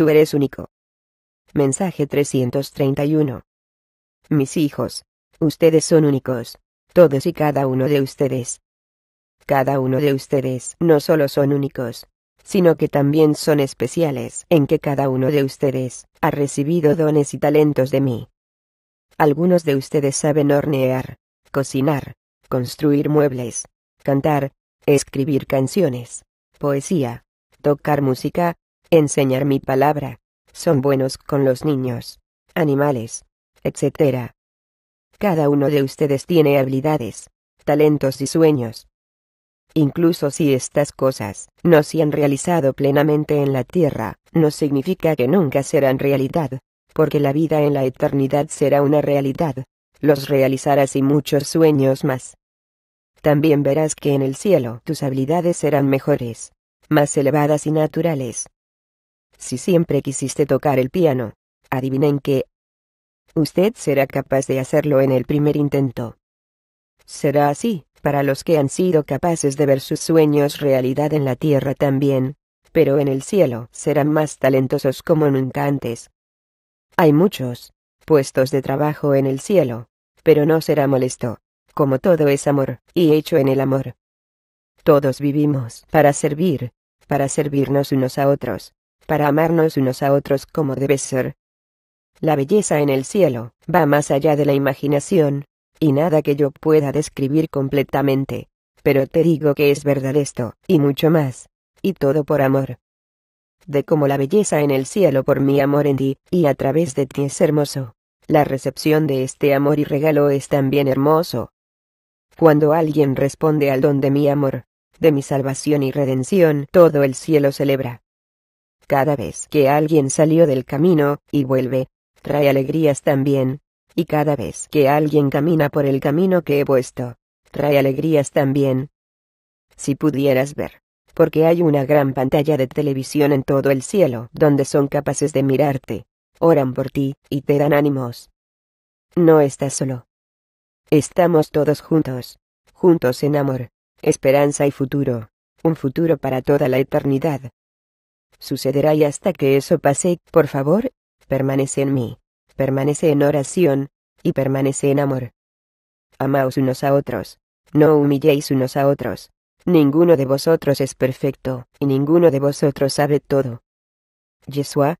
Tú eres único. Mensaje 331. Mis hijos, ustedes son únicos, todos y cada uno de ustedes. Cada uno de ustedes no solo son únicos, sino que también son especiales en que cada uno de ustedes ha recibido dones y talentos de mí. Algunos de ustedes saben hornear, cocinar, construir muebles, cantar, escribir canciones, poesía, tocar música, enseñar mi palabra, son buenos con los niños, animales, etc. Cada uno de ustedes tiene habilidades, talentos y sueños. Incluso si estas cosas no se han realizado plenamente en la tierra, no significa que nunca serán realidad, porque la vida en la eternidad será una realidad, los realizarás y muchos sueños más. También verás que en el cielo tus habilidades serán mejores, más elevadas y naturales, si siempre quisiste tocar el piano, adivinen qué. Usted será capaz de hacerlo en el primer intento. Será así, para los que han sido capaces de ver sus sueños realidad en la tierra también, pero en el cielo serán más talentosos como nunca antes. Hay muchos puestos de trabajo en el cielo, pero no será molesto, como todo es amor, y hecho en el amor. Todos vivimos para servir, para servirnos unos a otros, para amarnos unos a otros como debe ser. La belleza en el cielo va más allá de la imaginación, y nada que yo pueda describir completamente, pero te digo que es verdad esto, y mucho más, y todo por amor. De como la belleza en el cielo por mi amor en ti, y a través de ti es hermoso. La recepción de este amor y regalo es también hermoso. Cuando alguien responde al don de mi amor, de mi salvación y redención, todo el cielo celebra cada vez que alguien salió del camino, y vuelve, trae alegrías también. Y cada vez que alguien camina por el camino que he puesto, trae alegrías también. Si pudieras ver, porque hay una gran pantalla de televisión en todo el cielo donde son capaces de mirarte, oran por ti, y te dan ánimos. No estás solo. Estamos todos juntos, juntos en amor, esperanza y futuro, un futuro para toda la eternidad sucederá y hasta que eso pase, por favor, permanece en mí, permanece en oración, y permanece en amor. Amaos unos a otros, no humilléis unos a otros. Ninguno de vosotros es perfecto, y ninguno de vosotros sabe todo. Yeshua,